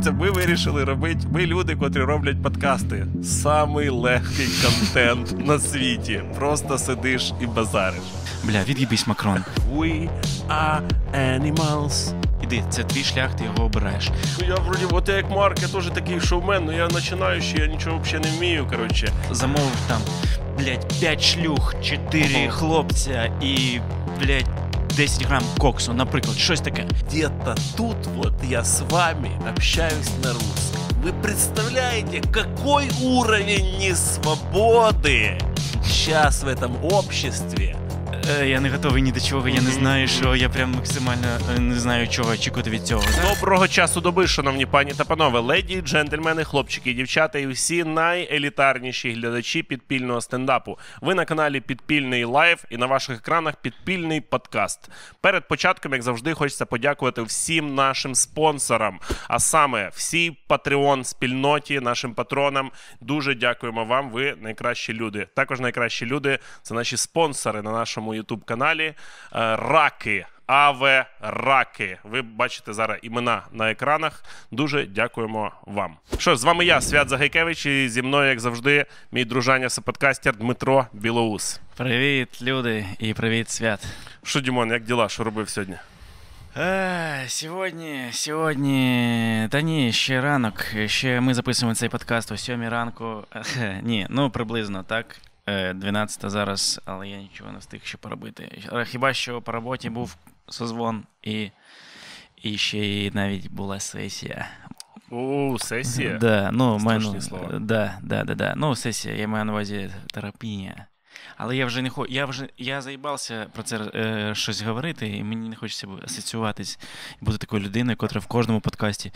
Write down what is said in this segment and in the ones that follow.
хлопцям, ми вирішили робити. Ми люди, котрі роблять подкасти. Самий легкий контент на світі. Просто сидиш і базариш. Бля, від'їбись Макрон. We are animals. Іди, це твій шлях, ти його обираєш. Ну, я вроді, от я як Марк, я теж такий шоумен, але ну, я починаючий, я нічого взагалі не вмію. коротше. Замовив там, блядь, 5 шлюх, 4 хлопця і, блядь, 10 грам коксу, наприклад, щось таке. Где-то тут вот я с вами общаюсь на русском. Вы представляете, какой уровень несвободы сейчас в этом обществе? Е, я не готовий ні до чого, я не знаю, що я прям максимально е, не знаю, чого очікувати від цього. Доброго часу доби, шановні пані та панове, леді, джентльмени, хлопчики, дівчата і всі найелітарніші глядачі підпільного стендапу. Ви на каналі Підпільний Лайв і на ваших екранах підпільний подкаст. Перед початком, як завжди, хочеться подякувати всім нашим спонсорам, а саме всій Patreon спільноті, нашим патронам. Дуже дякуємо вам. Ви найкращі люди. Також найкращі люди це наші спонсори на нашому моєму youtube каналі е, Раки. Аве раки. Ви бачите зараз імена на екранах. Дуже дякуємо вам. Що з вами я, Свят Загайкевич, і зі мною, як завжди, мій дружання саподкастер Дмитро Білоус. Привіт, люди, і привіт, свят. Що, Дімон, як діла? Що робив сьогодні? Е, сьогодні, сьогодні, та ні, ще ранок. Ще ми записуємо цей подкаст о сьомій ранку. Ні, ну приблизно так. 12 э, зараз, але я нічого не встиг ще поробити. Хіба що по роботі був созвон і і ще й навіть була сесія. О, сесія? Да, ну, мене, слова. Да, да, да, да. Ну, сесія, я маю на увазі терапія. Але я вже не хочу. Я вже я заїбався про це е, щось говорити, і мені не хочеться асоціюватись і бути такою людиною, котра в кожному подкасті.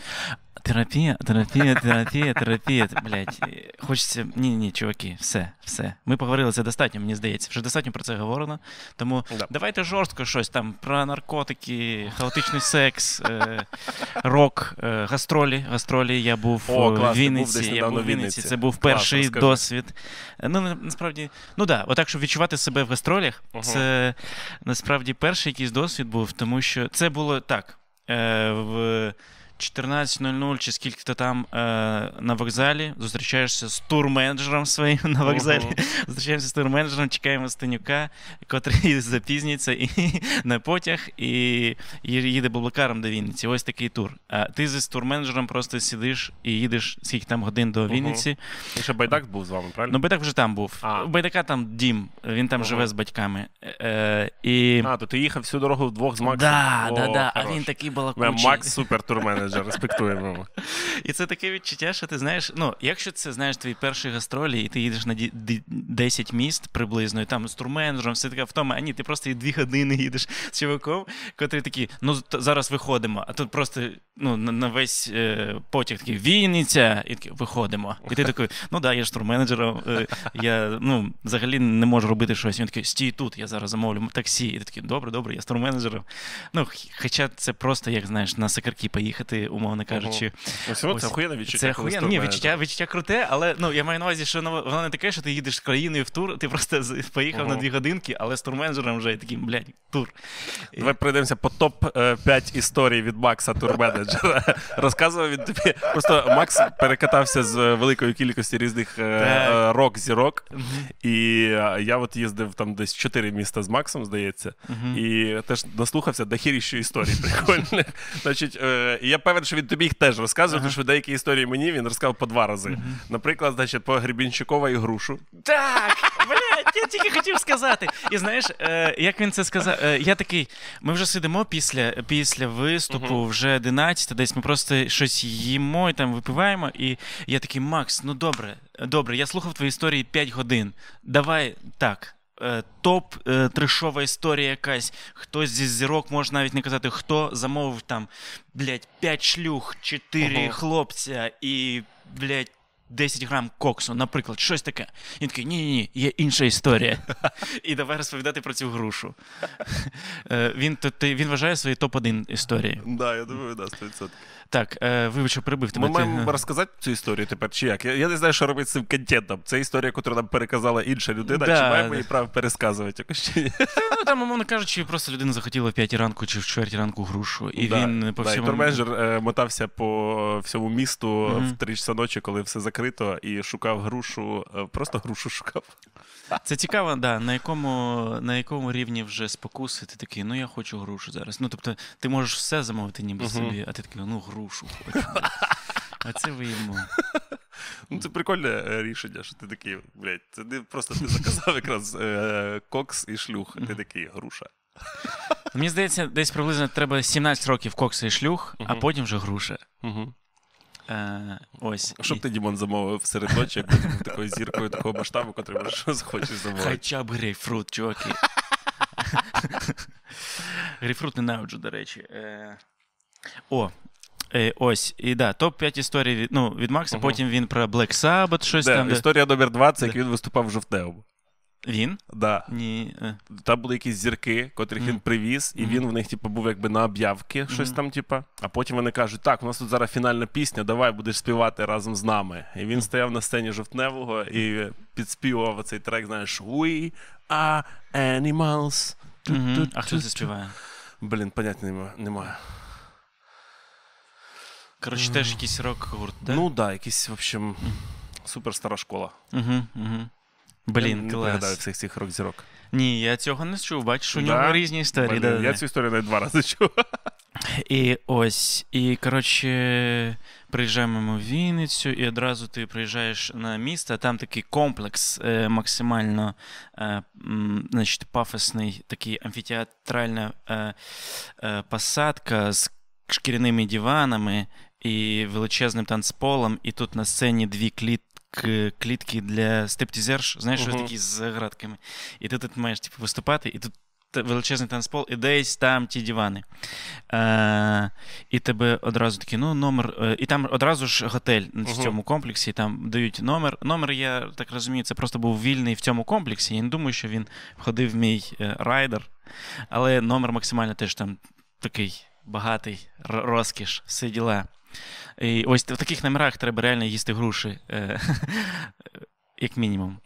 Терапія, терапія, терапія, терапія. Блять, хочеться. Ні, ні, чуваки, все, все. Ми поговорили це достатньо, мені здається. Вже достатньо про це говорено. Тому да. давайте жорстко щось там про наркотики, хаотичний секс, е, рок, е, гастролі. Гастролі я був О, клас, в Вінниці. Був я був в Вінниці. Це був перший Класно, досвід. Ну насправді, ну да, отак щоб відчувати себе в гастролях, uh-huh. це насправді перший якийсь досвід був, тому що це було так. Е, в 14.00 чи скільки ти там е, на вокзалі, зустрічаєшся з турменеджером своїм на вокзалі. uh Зустрічаємося з турменеджером, чекаємо Станюка, котрий запізнюється і, на потяг і, і їде Баблакаром до Вінниці. Ось такий тур. А ти зі турменеджером просто сидиш і їдеш скільки там годин до Вінниці. uh І ще Байдак був з вами, правильно? Ну, Байдак вже там був. У Байдака там дім, він там uh живе з батьками. Е, е, і... А, то ти їхав всю дорогу вдвох з Максом. Да, О, да, да. А він такий балакучий. Макс супер турменеджер менеджер, респектуємо. І це таке відчуття, що ти знаєш, ну, якщо це знаєш твій перший гастролі, і ти їдеш на 10 міст приблизно, і там з все таке втома, а ні, ти просто і дві години їдеш з чуваком, котрий такий, ну зараз виходимо, а тут просто ну, на весь е, потяг такий Вінниця, і такий, виходимо. І ти такий, ну да, я ж турменеджером, е, я ну, взагалі не можу робити щось. Він такий, стій тут, я зараз замовлю таксі. І ти такий, добре, добре, я з турменеджером. Ну, Хоча це просто, як знаєш, на сакарки поїхати, умовно кажучи. Ого. Ось, Це охуєнне відчуття. Це охуєнне, ні, відчуття, відчуття круте, але ну, я маю на увазі, що воно не таке, що ти їдеш з країною в тур, ти просто поїхав Ого. на дві годинки, але з турменеджером вже і таким, блядь, тур. Давай пройдемося по топ-5 е, історій від Макса турменеджера менеджера. Розказував він тобі. Просто Макс перекатався з е, великої кількості різних е, е, рок-зірок. І я от їздив там десь чотири міста з Максом, здається, і теж наслухався до хіріщої історії. Прикольних. Значить, я певен, що він тобі їх теж розказує, тому що деякі історії мені він розказав по два рази. Наприклад, значить, по Гребінчукова і грушу. Так! я тільки хотів сказати. І знаєш, е, як він це сказав? Е, я такий, ми вже сидимо після після виступу, вже 11, десь ми просто щось їмо і там випиваємо. І я такий, Макс, ну добре, добре, я слухав твої історії 5 годин. Давай так. Е, топ трешова історія якась. Хтось зі зірок можна навіть не казати, хто замовив там блядь, 5 шлюх, 4 ага. хлопця і блядь, 10 грам коксу, наприклад, щось таке. Він такий, ні, ні, є інша історія. І давай розповідати про цю грушу. Е, він він вважає свої топ-1 історії. Да, я думаю, да, 100%. Так, е, вибачте, прибив тебе. Ми маємо е. розказати цю історію тепер, чи як? Я я не знаю, що робити з цим контентом. Це історія, яку нам переказала інша людина, да, чи маємо да. її право пересказувати якось чи Ну там, умовно кажучи, просто людина захотіла в п'ятій ранку чи в чверті ранку грушу. І да, він по всьому... турменеджер е, мотався по всьому місту mm-hmm. в три часа ночі, коли все закрито, і шукав грушу, е, просто грушу шукав. Це цікаво, да, на якому на якому рівні вже спокуси, ти такий, ну я хочу грушу зараз. Ну, тобто, ти можеш все замовити, ніби uh-huh. собі, а ти такий, ну грушу хочу. А це виїмо. Ну, Це прикольне е, рішення, що ти такий, блядь, це не просто ти заказав якраз е- кокс і шлюх, ти такий груша. Мені здається, десь приблизно треба 17 років кокса і шлюх, а потім вже груша. Угу. Е, ось. Щоб ти, Дімон, замовив середочок, як був такою зіркою такого масштабу, котрий може що захочеш замовити. Хоча б грейпфрут, чуваки. Грейпфрут ненавиджу, до речі. Е, О, Е, Ось, і да, топ-5 історій від ну, від Макса, угу. потім він про Black Sabbath щось. Да, там. Історія номер 20, як він виступав в жовтневому. Він, да. Ні. Е. Там були якісь зірки, котрих mm. він привіз, і mm. він в них, типу, був якби на об'явки, mm. щось там, типу. А потім вони кажуть: так, у нас тут зараз фінальна пісня, давай будеш співати разом з нами. І він стояв на сцені жовтневого і підспівував цей трек, знаєш, We are animals. Mm-hmm. А хто це співає? Блін, поняття немає. Коротше, теж якийсь рок-гурт, так? Ну так, да, якийсь, в общем, супер стара школа. Угу, угу. Блін, я клас. не пригадаю всіх цих рок-зірок. Ні, я цього не чув. Бачиш, у да? нього різні історії. Блін, я цю історію навіть два рази чув. І ось. І коротше, приїжджаємо ми в Вінницю, і одразу ти приїжджаєш на місто, а там такий комплекс е, максимально е, м, значить, пафосний, такий амфітеатральна е, е посадка з шкіряними диванами і величезним танцполом. І тут на сцені дві кліт клітки для стептізерш, знаєш, uh-huh. що такі з градками. І ти тут маєш типу, виступати, і тут величезний танцпол, і десь там ті дівани. Е, І тебе одразу такий, ну, номер. І э, там одразу ж готель uh-huh. в цьому комплексі, там дають номер. Номер, я так розумію, це просто був вільний в цьому комплексі. Я не думаю, що він входив в мій е, райдер. Але номер максимально теж там такий багатий, розкіш, все діла. І ось в таких номерах треба реально їсти груші, е, як мінімум.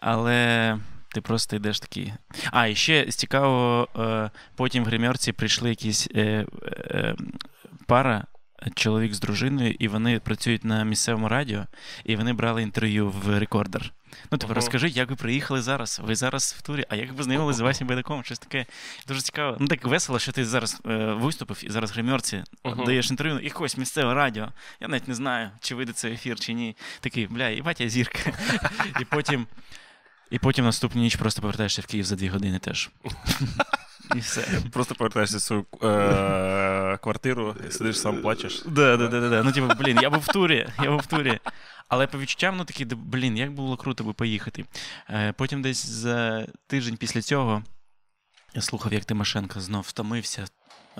Але. Ти просто йдеш такий. А, і ще цікаво, е, потім в гримерці прийшли якісь е, пара чоловік з дружиною, і вони працюють на місцевому радіо, і вони брали інтерв'ю в рекордер. Ну, типу, uh розкажи, як ви приїхали зараз. Ви зараз в турі, а як ви знайомилися з Васім Байдаком? Щось таке дуже цікаво. Ну так весело, що ти зараз е, виступив і зараз гримерці uh-huh. Е, даєш інтерв'ю і якось місцеве радіо. Я навіть не знаю, чи вийде цей ефір, чи ні. Такий, бля, і батя зірка. І потім. І потім наступну ніч просто повертаєшся в Київ за дві години теж. і все. Просто повертаєшся в свою е- квартиру, сидиш сам плачеш. Ну, типу, блін, я був в турі, я був в турі. Але по відчуттям, ну такі, блін, як було круто би поїхати. Е, потім десь за тиждень після цього я слухав, як Тимошенко знов втомився,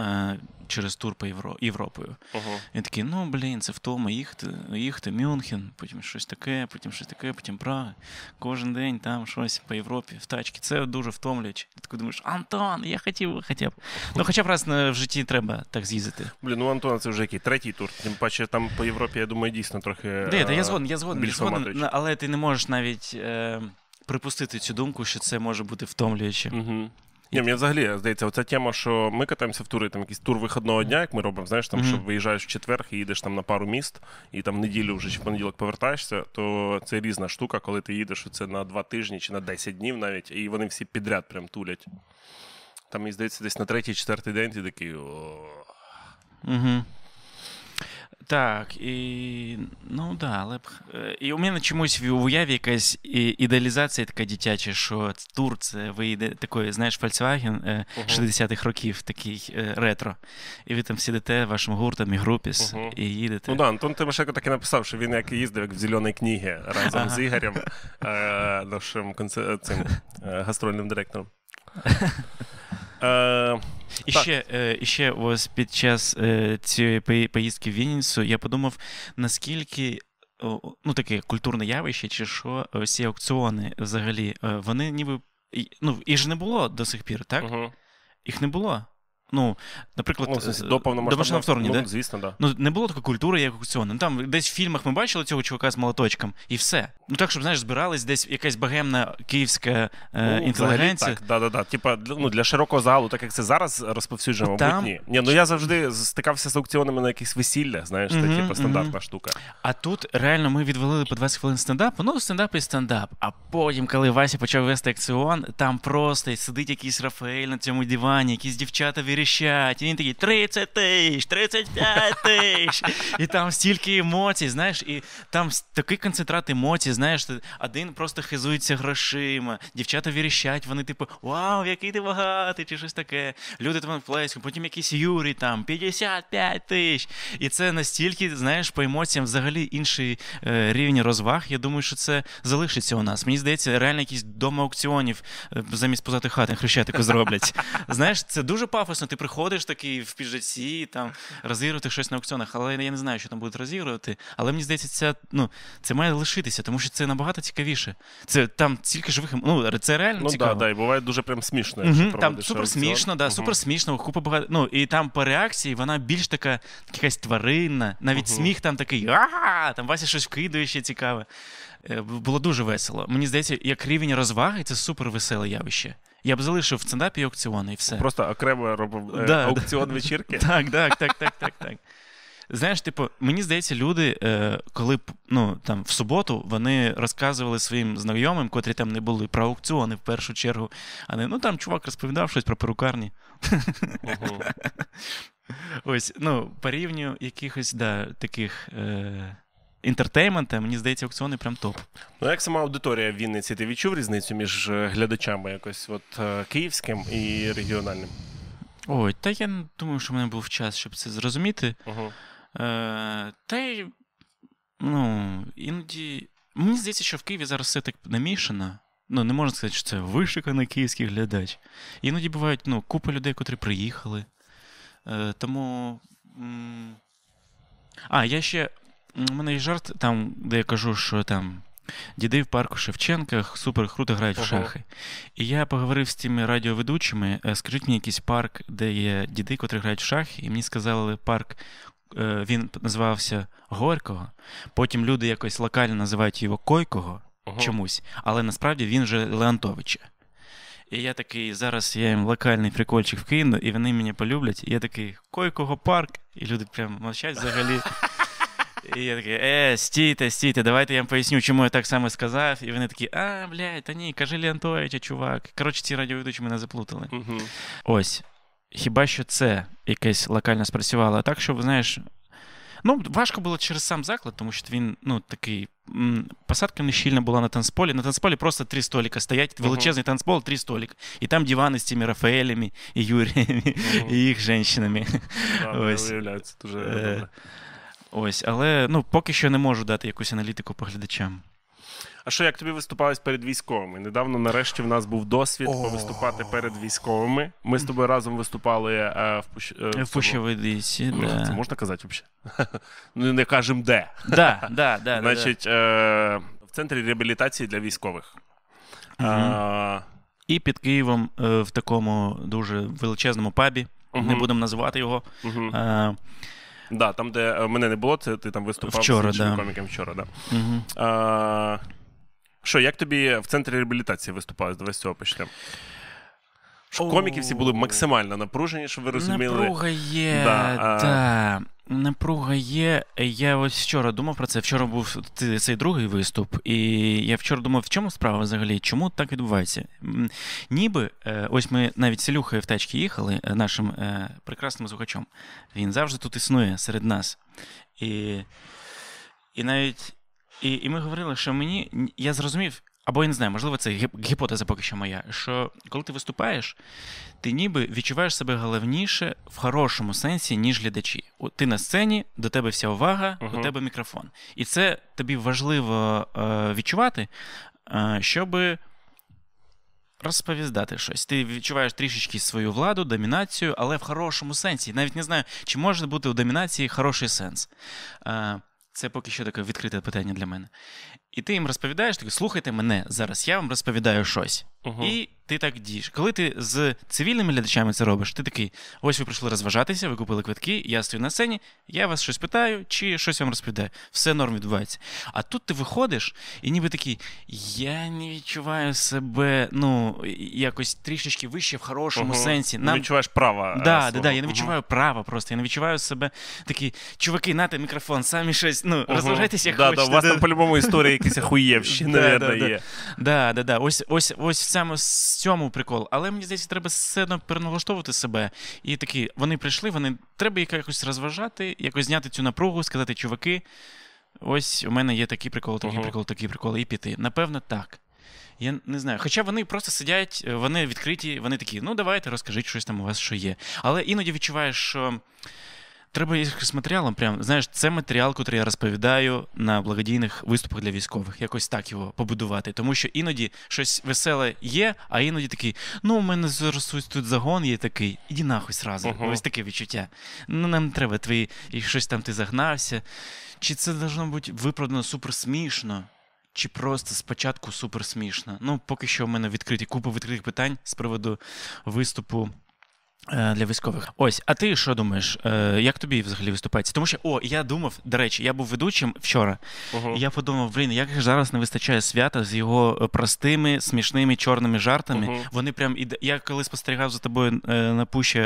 Е, через тур по Євро... Європою. Uh-huh. Він такий, ну блін, це втома їхати, їхати Мюнхен, потім щось таке, потім щось таке, потім Прага. Кожен день там щось по Європі, в тачці. Це дуже втомлююче. Ти такий думаєш, Антон, я хотів хоча б. Ну, хоча б раз в житті треба так з'їздити. Блін, ну Антон, це вже який третій тур. Тим паче там по Європі, я думаю, дійсно трохи. Де, та е, я згоден, я згоден, згоден, але ти не можеш навіть. Е... Припустити цю думку, що це може бути втомлюючим. Угу. Ні, мені взагалі здається, оця тема, що ми катаємося в тури, там якийсь тур виходного дня, як ми робимо, знаєш, там mm-hmm. що виїжджаєш в четвер і їдеш там на пару міст, і там неділю вже чи понеділок повертаєшся, то це різна штука, коли ти їдеш це на два тижні чи на 10 днів навіть, і вони всі підряд прям тулять. Там, мені здається, десь на третій-четвертий день ти такий. Угу. Так, і ну да, але б е, і у мене чомусь в уяві якась ідеалізація така дитяча, що тур це вийде такою, знаєш, Volkswagen 60-х е, років, такий е, ретро. І ви там сидите вашим гуртом і групіс і їдете. Ну да, Антон Тимошенко так і написав, що він як їздив як в зеленій книги разом з Ігорем, нашим цим гастрольним директором. І ще е, ще е, ось під час е, цієї поїздки в Вінницю я подумав, наскільки. Ну, таке культурне явище, чи що всі аукціони взагалі, е, вони ніби. Ну, їх ж не було до сих пір, так? Угу. Їх не було. Ну, наприклад, ну, сенсі, е, до повномасштабного вторгнення, ну, звісно, да. Ну не було такої культури, як аукціони. Ну, там десь в фільмах ми бачили цього чувака з молоточком, і все. Ну так, щоб знаєш, збиралась десь якась багемна київська е, ну, інтелігенція. Так, да, да, да. Типа для, ну, для широкого залу, так як це зараз розповсюджено, мабуть, там... ні. ні. Ну я завжди стикався з аукціонами на якісь весілля, знаєш, це типу стандартна штука. А тут реально ми відвели по 20 хвилин стендап, ну стендап і стендап. А потім, коли Вася почав вести акціон, там просто сидить якийсь Рафаель на цьому дивані, якісь дівчата вирішать. І він такий 30 тисяч, 35 тисяч. І там стільки емоцій, знаєш, і там такий концентрат емоцій знаєш, один просто хизується грошима, дівчата віріщать, вони типу Вау, який ти багатий, чи щось таке. Люди там плескають, потім якийсь Юрій там 55 тисяч. І це настільки, знаєш, по емоціям взагалі інший е, рівень розваг. Я думаю, що це залишиться у нас. Мені здається, реально якісь дома аукціонів е, замість позати хати хрещатику зроблять. Знаєш, це дуже пафосно. Ти приходиш такий в піджаці, там розігрувати щось на аукціонах, але я не знаю, що там будуть розігрувати. Але мені здається, це, ну, це має лишитися, тому що це набагато цікавіше. Це там тільки живих ем- ну, це реально ну, цікаво. да, да, і буває дуже прям смішно. Якщо угу, там супер смішно, да, угу. супер смішно, купа багато. Ну, і там по реакції вона більш така якась тваринна. Навіть угу. сміх там такий, а там Вася щось вкидує ще цікаве. Е, було дуже весело. Мені здається, як рівень розваги, це супер веселе явище. Я б залишив в стендапі аукціони і все. Просто окремо робив е, да, аукціон да. вечірки. Так, так, так, так, так, так знаєш, типу, мені здається, люди, е, коли ну, там, в суботу вони розказували своїм знайомим, котрі там не були про аукціони в першу чергу, а не ну там чувак розповідав щось про перукарні. Ого. Ось, ну, по рівню якихось да, таких. Е... Інтертеймента, мені здається, аукціони прям топ. Ну, як сама аудиторія в Вінниці, ти відчув різницю між е, глядачами якось от е, київським і регіональним? Ой, та я думаю, що в мене був час, щоб це зрозуміти. Угу. Е, та й ну, іноді. Мені здається, що в Києві зараз все так намішано. Ну, не можна сказати, що це вишиканий київський глядач. Іноді бувають ну, купа людей, котрі приїхали. Е, Тому. М- а, я ще. У мене є жарт, там, де я кажу, що там. Діди в парку Шевченка супер круто грають Ого. в шахи. І я поговорив з тими радіоведучими, «Е, скажіть мені якийсь парк, де є діди, котрі грають в шахи, і мені сказали парк Е, він називався Горького. Потім люди якось локально називають його Койкого uh чомусь, але насправді він же Леонтовича. І я такий, зараз я їм локальний прикольчик вкину, і вони мене полюблять. І я такий, Койкого парк. І люди прям мовчать взагалі. І я такий, е, стійте, стійте, давайте я вам поясню, чому я так само сказав. І вони такі, а, блядь, та ні, кажи Леонтовича, чувак. Коротше, ці радіоведучі мене заплутали. Угу. Ось хіба що це якесь локально спрацювало. А так, що, знаєш, ну, важко було через сам заклад, тому що він ну, такий. Посадка не щільна була на танцполі. На танцполі просто три століка. стоять, величезний танцпол, три столика. І там дивани з цими Рафаелями і Юріями, і їх жінками. Е, ось, але ну, поки що не можу дати якусь аналітику по глядачам. А що як тобі виступалось перед військовими? Недавно, нарешті, в нас був досвід повиступати перед військовими. Ми з тобою разом виступали е, в е, Пущевидиці. Це можна казати взагалі? Ну не кажемо де. Да, да, да, Значить, е, в центрі реабілітації для військових. І під Києвом в такому дуже величезному пабі. Не будемо називати його. Да, там, де мене не було, це ти там виступав вчора, з іншими да. коміком вчора, да. Угу. А, що, як тобі в центрі реабілітації виступають? Давай з цього почнемо. Щоб коміки всі були максимально напружені, щоб ви розуміли. Напруга є. Да, а... Напруга є. Я ось вчора думав про це. Вчора був цей другий виступ, і я вчора думав, в чому справа взагалі, чому так відбувається? Ніби е, ось ми навіть Селюхою в тачці їхали е, нашим е, прекрасним звукачом. Він завжди тут існує серед нас. І, І навіть. І і ми говорили, що мені я зрозумів, або я не знаю, можливо, це гіпотеза поки що моя. Що коли ти виступаєш, ти ніби відчуваєш себе головніше в хорошому сенсі, ніж глядачі. Ти на сцені, до тебе вся увага, uh-huh. до тебе мікрофон. І це тобі важливо е, відчувати, е, щоби. Розповіздати щось. Ти відчуваєш трішечки свою владу, домінацію, але в хорошому сенсі. Навіть не знаю, чи може бути у домінації хороший сенс. А, е, це поки що таке відкрите питання для мене. І ти їм розповідаєш, ти слухайте мене зараз, я вам розповідаю щось. Uh-huh. І ти так дієш. Коли ти з цивільними глядачами це робиш, ти такий: ось ви прийшли розважатися, ви купили квитки, я стою на сцені, я вас щось питаю, чи щось вам розповідаю. Все норм відбувається. А тут ти виходиш, і ніби такий: я не відчуваю себе, ну, якось трішечки вище в хорошому uh-huh. сенсі. Нам... Не відчуваєш права. Е, да, да, да, да, Я не відчуваю uh-huh. права просто. Я не відчуваю себе такий, чуваки, нате мікрофон, самі щось. Ну, розважайтеся, як да, хочете. Да, У вас там по-любому історії якась ахуєвщина, наверное, є. Да, да, да. Ось ось, ось саме з цьому прикол. Але мені здається, треба все одно переналаштовувати себе. І такі, вони прийшли, вони треба якось розважати, якось зняти цю напругу, сказати, чуваки, ось у мене є такі приколи, такі uh-huh. приколи, такі приколи, і піти. Напевно, так. Я не знаю. Хоча вони просто сидять, е, вони відкриті, вони такі, ну давайте, розкажіть щось там у вас, що є. Але іноді відчуваєш, що. Треба їх з матеріалом. Прям знаєш, це матеріал, який я розповідаю на благодійних виступах для військових. Якось так його побудувати. Тому що іноді щось веселе є, а іноді такий, ну у мене зростуть тут загон, є такий, іди нахуй зразу. Uh-huh. Ось таке відчуття. Ну нам треба твої, і щось там ти загнався. Чи це должно бути виправдано суперсмішно? Чи просто спочатку суперсмішно? Ну поки що в мене відкриті купа відкритих питань з приводу виступу. Е, для військових, ось, а ти що думаєш? Е, як тобі взагалі виступається? Тому що о, я думав, до речі, я був ведучим вчора, uh-huh. і я подумав, блін, як ж зараз не вистачає свята з його е, простими, смішними чорними жартами. Uh-huh. Вони прям і Я коли спостерігав за тобою на пуші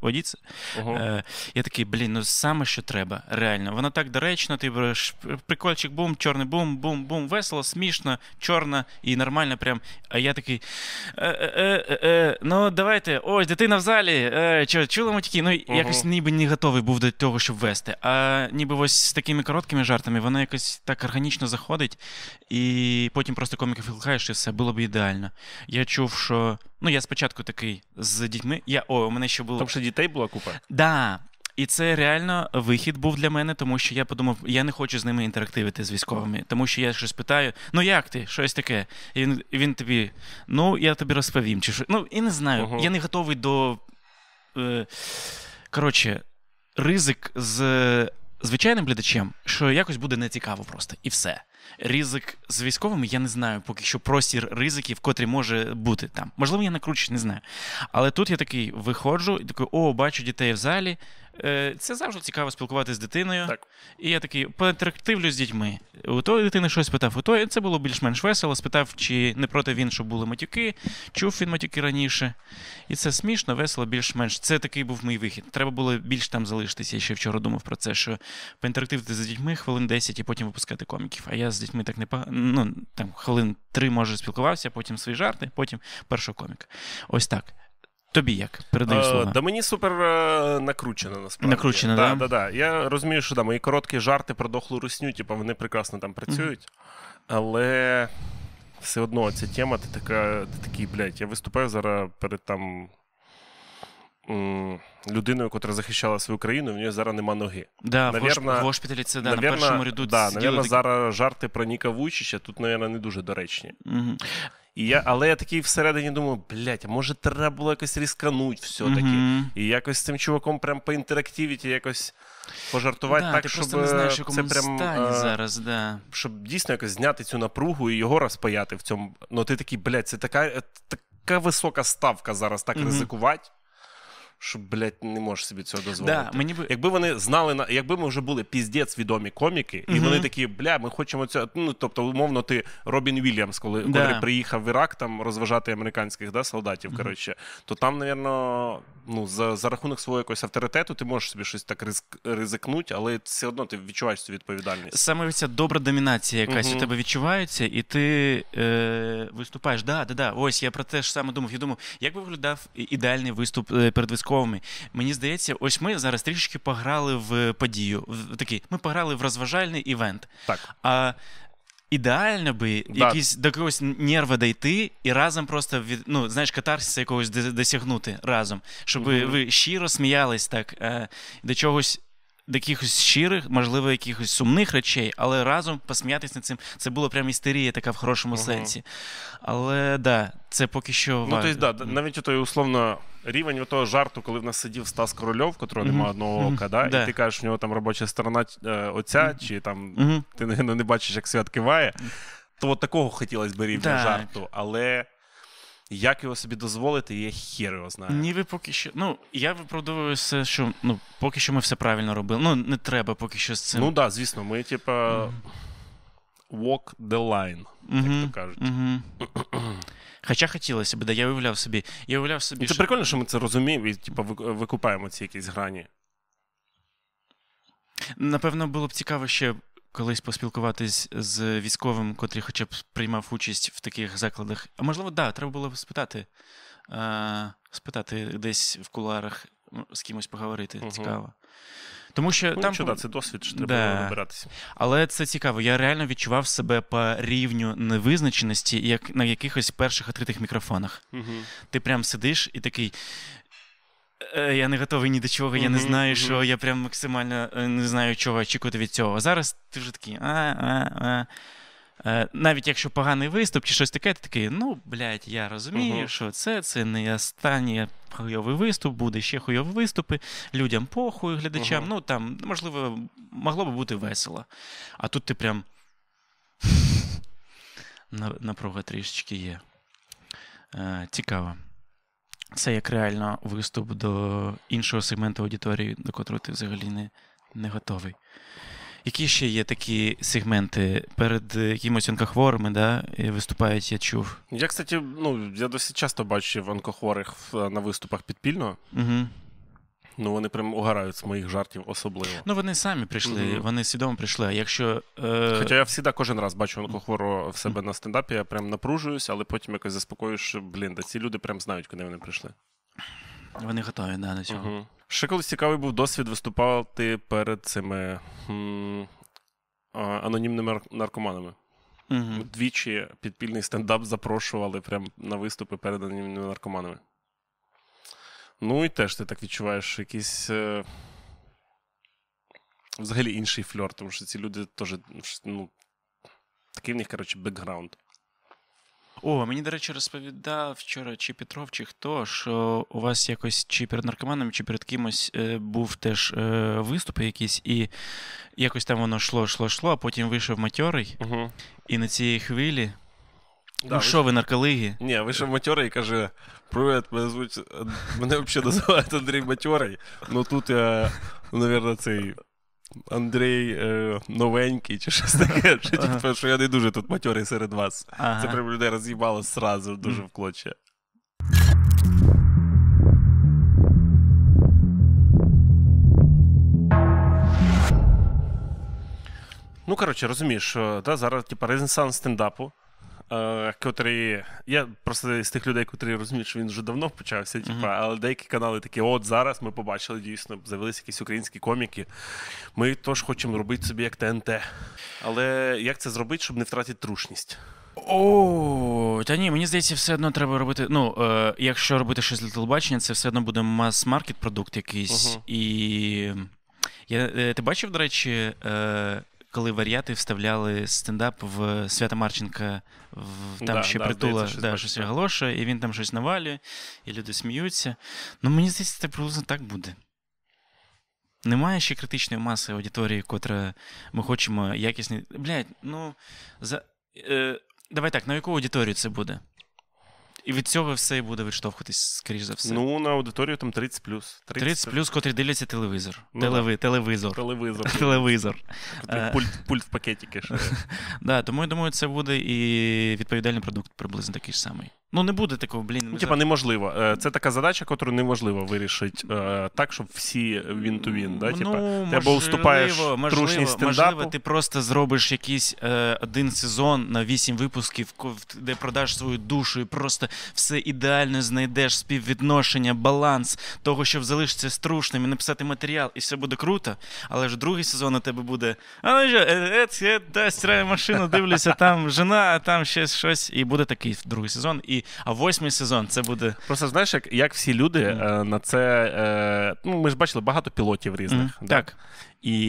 Одіц, uh-huh. я такий, блін, ну саме що треба, реально. воно так доречно, ти береш прикольчик, бум, чорний бум, бум, бум, весело, смішно, чорна і нормально. Прям. А я такий. Ну, давайте, ось, дитина в далі. Е, чули матюки, ну uh якось ніби не готовий був до того, щоб вести. А ніби ось з такими короткими жартами воно якось так органічно заходить, і потім просто коміків вилкаєш, і все було б ідеально. Я чув, що. Ну, я спочатку такий з дітьми. Я о, у мене ще було. Тому що дітей була купа? Так. Да. І це реально вихід був для мене, тому що я подумав, я не хочу з ними інтерактивити з військовими, тому що я щось питаю: ну як ти, щось таке? І Він він тобі, ну я тобі розповім, чи що. Ну і не знаю. Uh-huh. Я не готовий до Е, коротше, ризик з звичайним глядачем, що якось буде нецікаво просто, і все. Ризик з військовими, я не знаю, поки що простір ризиків, котрі може бути там. Можливо, я накручусь, не знаю. Але тут я такий виходжу і такий, о, бачу дітей в залі. Е, це завжди цікаво спілкуватися з дитиною. Так. І я такий потерактивлю з дітьми. У тої дитини щось питав, у тої це було більш-менш весело. Спитав, чи не проти він, щоб були матюки, чув він матюки раніше. І це смішно, весело, більш-менш. Це такий був мій вихід. Треба було більш там залишитися. Я ще вчора думав про це, що поінтерактивити з дітьми хвилин 10 і потім випускати коміків. А я з дітьми так не ну, там хвилин три, може, спілкувався, потім свої жарти, потім першого коміка. Ось так. Тобі як передаю е, слово. Да мені супер е, накручено насправді. Накручено, да, да? Да, да. Я розумію, що да, мої короткі жарти про дохлу русню, типу, вони прекрасно там працюють. Але все одно ця тема, ти така, ти такий, блядь, я виступаю зараз перед там людиною, яка захищала свою країну, в нього зараз нема ноги. Да, навірно, в госпіталі це да, навірно, на першому ряду да, навірно, зараз жарти про Ніка Вуйчича тут, мабуть, не дуже доречні. Угу. І я, Але я такий всередині думаю, блядь, може треба було якось різканути все-таки. mm І якось з цим чуваком прям по інтерактивіті якось пожартувати да, так, ти щоб просто не е, знаєш, це прям, а, е, зараз, да. щоб дійсно якось зняти цю напругу і його розпаяти в цьому. Ну ти такий, блядь, це така е, така висока ставка зараз так mm ризикувати що, блядь, не можеш собі цього дозволити. Да, мені би... Якби вони знали, якби ми вже були піздець відомі коміки, і угу. вони такі, бля, ми хочемо цього. Ну, тобто, умовно, ти Робін Вільямс, коли да. приїхав в Ірак там розважати американських да, солдатів, угу. коротше, то там, навірно, ну, за за рахунок свого якогось авторитету, ти можеш собі щось так ризикнути, але все одно ти відчуваєш цю відповідальність. Саме ця добра домінація якась угу. у тебе відчувається, і ти е, виступаєш. Да, да, да, Ось я про те ж саме думав. Я думав, як би виглядав ідеальний виступ е, перед військовим військовими. Мені здається, ось ми зараз трішечки пограли в подію. В такий, ми пограли в розважальний івент. Так. А Ідеально би да. якісь до когось нерва дійти і разом просто від ну знаєш катарсіса якогось досягнути разом, щоб mm ви щиро сміялись так е, до чогось якихось щирих, можливо, якихось сумних речей, але разом посміятися над цим. Це була прям істерія, така в хорошому угу. сенсі. Але да, це поки що. Ну, тобто, да, навіть той условно рівень того жарту, коли в нас сидів Стас Корольов, котрого немає одного ока, да? і ти кажеш, в нього там робоча сторона е, отця, чи там ти ну, не бачиш, як свят киває. То от такого хотілося б рівня жарту, але. Як його собі дозволити, я хір його знаю. Ніби поки що. Ну, я виправдовуюся, що ну, поки що ми все правильно робили. Ну, не треба поки що з цим. Ну так, да, звісно, ми, типа, walk the line, як то кажуть. Хоча хотілося б, да, я уявляв собі. Я уявляв собі. Ну, це що... прикольно, що ми це розуміємо і типа, викупаємо ці якісь грані. Напевно, було б цікаво ще колись поспілкуватись з військовим, котрий хоча б приймав участь в таких закладах. А можливо, так, да, треба було спитати, а, спитати десь в куларах ну, з кимось поговорити. Угу. Цікаво. Тому що ну, там нічого, да, це досвід, що треба да. набиратися. Але це цікаво. Я реально відчував себе по рівню невизначеності, як на якихось перших відкритих мікрофонах. Угу. Ти прям сидиш і такий. Е, я не готовий ні до чого, я не знаю, що я прям максимально е, не знаю, чого очікувати від цього. Зараз ти вже такий. а-а-а. Е, навіть якщо поганий виступ чи щось таке, ти такий, ну, блядь, я розумію, uh-huh. що це це не останній хуйовий виступ, буде ще хуйові виступи, людям похуй, глядачам. Uh-huh. Ну там, можливо, могло би бути весело. А тут ти прям. Напруга трішечки є. Цікаво це як реально виступ до іншого сегменту аудиторії, до котрого ти взагалі не, не готовий. Які ще є такі сегменти перед якимось онкохворими, да, виступають, я чув. Я, кстати, ну, я досить часто бачив онкохворих на виступах підпільно. Угу. Ну вони прям угарають з моїх жартів особливо. Ну вони самі прийшли, mm-hmm. вони свідомо прийшли. якщо. Е... Хоча я завжди кожен раз бачу онкохворого в себе mm-hmm. на стендапі, я прям напружуюсь, але потім якось заспокоюсь, що блін, да ці люди прям знають, куди вони прийшли. Вони готові да, до цього. Mm-hmm. Ще колись цікавий був досвід виступати перед цими м- анонімними наркоманами. Двічі підпільний стендап запрошували прям на виступи перед анонімними наркоманами. Ну і теж ти так відчуваєш якийсь. Е, взагалі інший фльор, тому що ці люди теж, ну, такий в них, коротше, бекграунд. О, мені, до речі, розповідав вчора чи Петров, чи хто, що у вас якось чи перед наркоманом, чи перед кимось е, був теж е, виступ якийсь, і якось там воно йшло, йшло, йшло, а потім вийшов матьорий, угу. і на цій хвилі Ну, да, Ну що ви, нарколиги? Ні, вийшов матьорий і каже: Привіт, мене звуть. Мене взагалі називають Андрій Матьорий, ну тут я, мабуть, ну, цей. Андрій е, новенький чи щось таке. Типу, ага. Тому що я не дуже тут матьорий серед вас. Ага. Це прям людей роз'їбало зразу дуже в вклоче. Ну, коротше, розумієш, да, зараз типу, ренесанс стендапу. Е, котрі. Я просто з тих людей, котрі розуміють, що він вже давно почався, типу, mm-hmm. але деякі канали такі: от зараз ми побачили дійсно, з'явилися якісь українські коміки. Ми теж хочемо робити собі як ТНТ. Але як це зробити, щоб не втратити трушність? О, та ні, мені здається, все одно треба робити. Ну, е, якщо робити щось для телебачення, це все одно буде мас-маркет продукт якийсь. Uh-huh. І я, е, ти бачив, до речі, е, коли варіати вставляли стендап в Свята Марченка, в там да, ще да, притула здається, да, щось Галоша, і він там щось навалює, і люди сміються. Ну мені здається, це приблизно так буде. Немає ще критичної маси аудиторії, котра ми хочемо якісний. Блять, ну за. Е, Давай так, на яку аудиторію це буде? І від цього все і буде відштовхуватись, скоріш за все. Ну, на аудиторію там 30 плюс. 30, 30 плюс, котрі дивляться телевізор. Ну, Телеви, телевізор. Телевізор. телевізор. Е. Пульт пульт в пакеті да, Тому я думаю, це буде і відповідальний продукт приблизно такий ж самий. Ну, не буде такого, блін. Ну, типа, неможливо. Е, це така задача, яку неможливо вирішити е, так, щоб всі він-ту-він. Ну, ти або уступаєш можливо, стендапу. Можливо, ти просто зробиш якийсь один сезон на вісім випусків, де продаш свою душу і просто все ідеально знайдеш співвідношення, баланс того, щоб залишитися струшним і написати матеріал, і все буде круто. Але ж другий сезон у тебе буде. А що, е, е, е, та стираю машину, дивлюся, там жена, а там ще щось. І буде такий другий сезон. І а восьмий сезон це буде. Просто знаєш, як як всі люди mm. на це. Ну, ми ж бачили багато пілотів різних. Mm. Так. І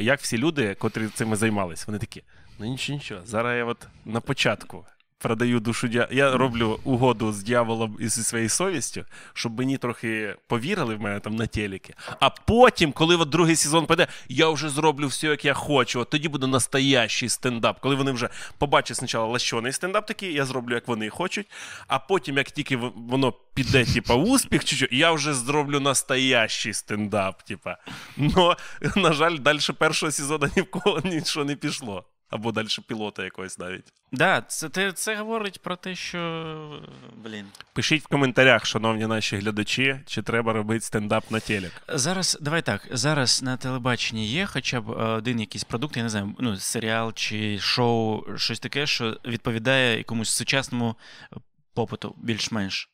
як всі люди, котрі цим займалися, вони такі. Ну нічого, нічого. Зараз я от на початку продаю душу Я роблю угоду з дьяволом і зі своєю совістю, щоб мені трохи повірили в мене там на телекі. А потім, коли от другий сезон піде, я вже зроблю все, як я хочу. От тоді буде настоящий стендап. Коли вони вже побачать спочатку лащений стендап, такий я зроблю, як вони хочуть. А потім, як тільки воно піде, типа успіх, чуть-чуть, я вже зроблю настоящий стендап. Типа, но на жаль, далі першого сезону ні в кого нічого не пішло. Або далі пілота якогось навіть. Да, це це, це говорить про те, що. Блін. Пишіть в коментарях, шановні наші глядачі, чи треба робити стендап на телек. Зараз, давай так. Зараз на телебаченні є хоча б е, один якийсь продукт, я не знаю, ну, серіал чи шоу, щось таке, що відповідає якомусь сучасному е, попиту, більш-менш.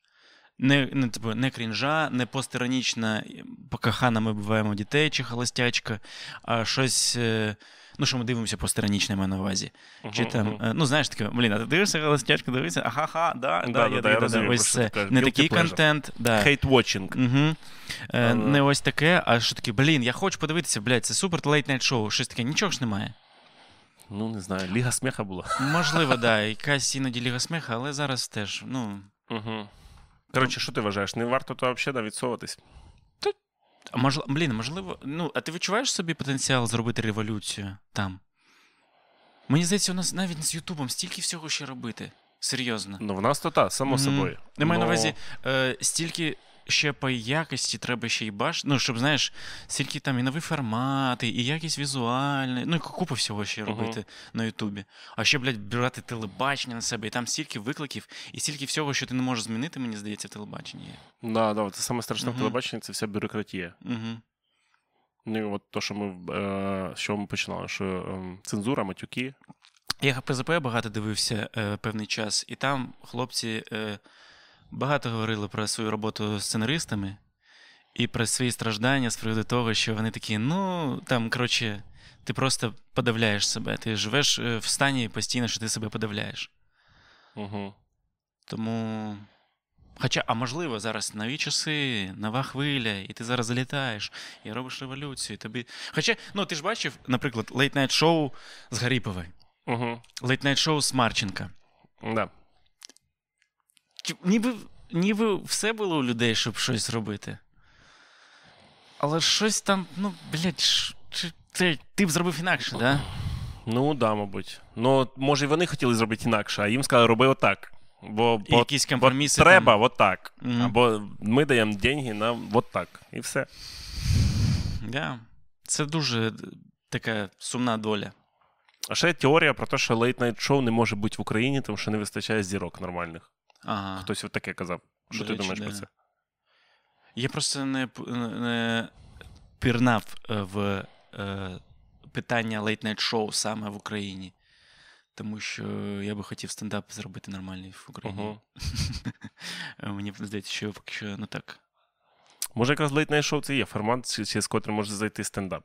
Не не, тобі, типу, не крінжа, не постиранічна, покахана ми буваємо дітей чи холостячка, а щось. Е, Ну, що ми дивимося посторонічно, маю на увазі. Uh-huh, Чи там, uh-huh. ну знаєш таке, блін, а ти дивишся, але тяжко дивитися, ага, да, да, да, я, да, я, я розумію, ось це. Не такий pleasure. контент, да. Хейт-вотчинг. Угу. Е, Не ось таке, а що таке, блін, я хочу подивитися, блядь, це супер лейт-найт шоу, щось таке, нічого ж немає. Ну, не знаю, ліга смеха була. Можливо, да, якась іноді ліга смеха, але зараз теж, ну. Угу. Коротше, що ти вважаєш? Не варто то взагалі відсовуватись? Мож... Блін, можливо, ну, а ти відчуваєш собі потенціал зробити революцію там? Мені здається, у нас навіть з Ютубом стільки всього ще робити. Серйозно. Ну, в нас то та, само собою. Не маю на ну. увазі, е, стільки ще по якості треба ще й бачити. Ну, щоб знаєш, стільки там і нові формати, і якість візуальна, ну і купу всього ще робити uh-huh. на Ютубі. А ще, блядь, брати телебачення на себе, і там стільки викликів, і стільки всього, що ти не можеш змінити, мені здається, в телебаченні є. Да, да, це саме страшне uh-huh. в це вся бюрократія. Uh-huh. Ну, от то, що ми е, що ми починали, що е, цензура, матюки. Я ХПЗП багато дивився е, певний час, і там хлопці. Е, багато говорили про свою роботу з сценаристами і про свої страждання з приводу того, що вони такі, ну там, коротше, ти просто подавляєш себе, ти живеш е, в стані постійно, що ти себе подавляєш. Угу. Тому. Хоча, а можливо, зараз нові часи, нова хвиля, і ти зараз залітаєш, і робиш революцію. І тобі... Хоча, ну ти ж бачив, наприклад, лейтнайт шоу з Гаріпової, угу. лейтнайт шоу з Марченка. Да. Ніби ніби все було у людей, щоб щось робити. Але щось там, ну, блядь, ш... ти, ти б зробив інакше, так? Да? Ну, да, мабуть. Ну, може, і вони хотіли зробити інакше, а їм сказали, роби отак. Бо, бо, Якісь компроміси. Бо там... Треба отак. Mm-hmm. Або ми даємо деньги на отак. І все. Да. Це дуже така сумна доля. А ще теорія про те, що лейт-найт шоу не може бути в Україні, тому що не вистачає зірок нормальних. Ага. Хтось таке казав. Що До ти речі, думаєш про це? Я просто не не пірнав е, в е, питання Night Show саме в Україні. Тому що я би хотів стендап зробити нормальний в Україні. Угу. Мені здається, що поки що не так. Може, якраз лейтнайт шоу це є формат, з котрим може зайти стендап.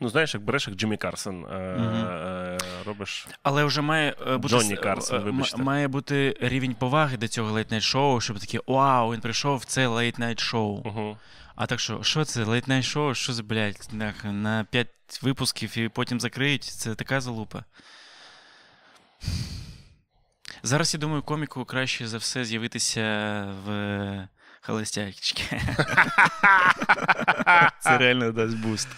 Ну, знаєш, як береш як Джиммі Карсон, е, е, робиш. Але вже має е, бути Джонні Карсон, вибачте. має бути рівень поваги до цього лейтнайт шоу, щоб такі вау, він прийшов в це лейтнайт шоу. А так що, що це? Лейтнайт шоу? Що за блядь, на 5 випусків і потім закриють? Це така залупа. Зараз я думаю, коміку краще за все з'явитися в холостячки. Це реально дасть буст.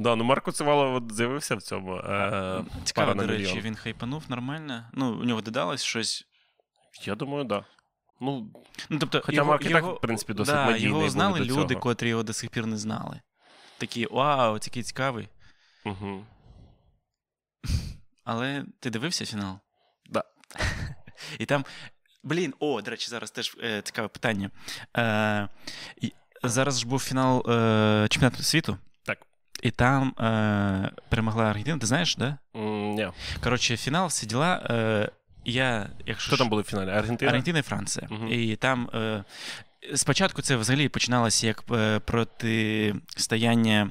Да, ну Марко Цивало з'явився в цьому. Е, Цікаво, до речі, мільйон. він хайпанув нормально. Ну, у нього додалось щось. Я думаю, так. Да. Ну, ну, тобто, Хоча Марк і так, в принципі, досить да, надійний Його знали люди, цього. котрі його до сих пір не знали. Такі, вау, такий цікавий. Угу. Але ти дивився фінал? Да. І там. Блін, о, до речі, зараз теж е, цікаве питання. Е, Зараз ж був фінал е, чемпіонату світу. І там э, перемогла Аргентина. Ти знаєш, да? Mm, Ні. Коротше, фінал, всі діла. Е, э, я, якщо Хто ж- там були в фіналі? Аргентина? Аргентина і Франція. Мгм. І там е, э, спочатку це взагалі починалося як э, е, протистояння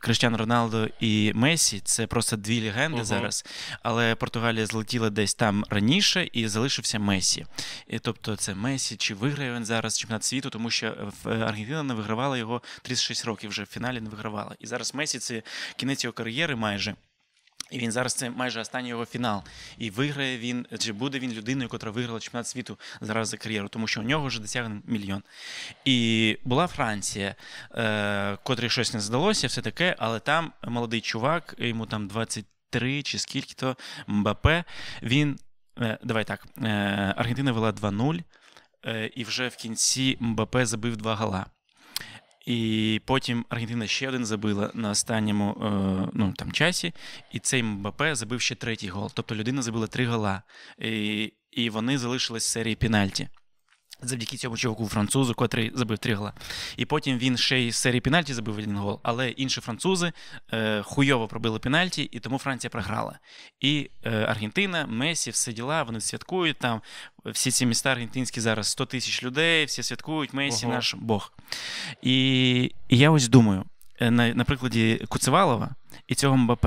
Криштян Роналдо і Месі це просто дві легенди uh-huh. зараз. Але Португалія злетіла десь там раніше і залишився Месі. І, Тобто, це Месі, чи виграє він зараз чемпіонат світу, тому що е, е, Аргентина не вигравала його 36 років вже в фіналі не вигравала. І зараз Месі це кінець його кар'єри майже. І він зараз це майже останній його фінал. І виграє він, чи буде він людиною, яка виграла чемпіонат світу зараз за кар'єру, тому що у нього вже досягнено мільйон. І була Франція, е, котрій щось не здалося, все таке, але там молодий чувак, йому там 23 чи скільки то МБП. Він е, давай так, е, Аргентина вела 2-0, е, і вже в кінці МБП забив два гала. І потім Аргентина ще один забила на останньому е, ну, там, часі, і цей МБП забив ще третій гол. Тобто людина забила три гола. І і вони залишились в серії пенальті. Завдяки цьому чуваку французу, котрий забив три гола. І потім він ще й з серії пенальті забив один гол, але інші французи е, хуйово пробили пенальті, і тому Франція програла. І е, Аргентина, Месі, все діла, вони святкують там. Всі ці міста аргентинські зараз 100 тисяч людей, всі святкують, Месі, Ого. наш Бог. І, і я ось думаю: е, на, на прикладі Куцевалова і цього МБП,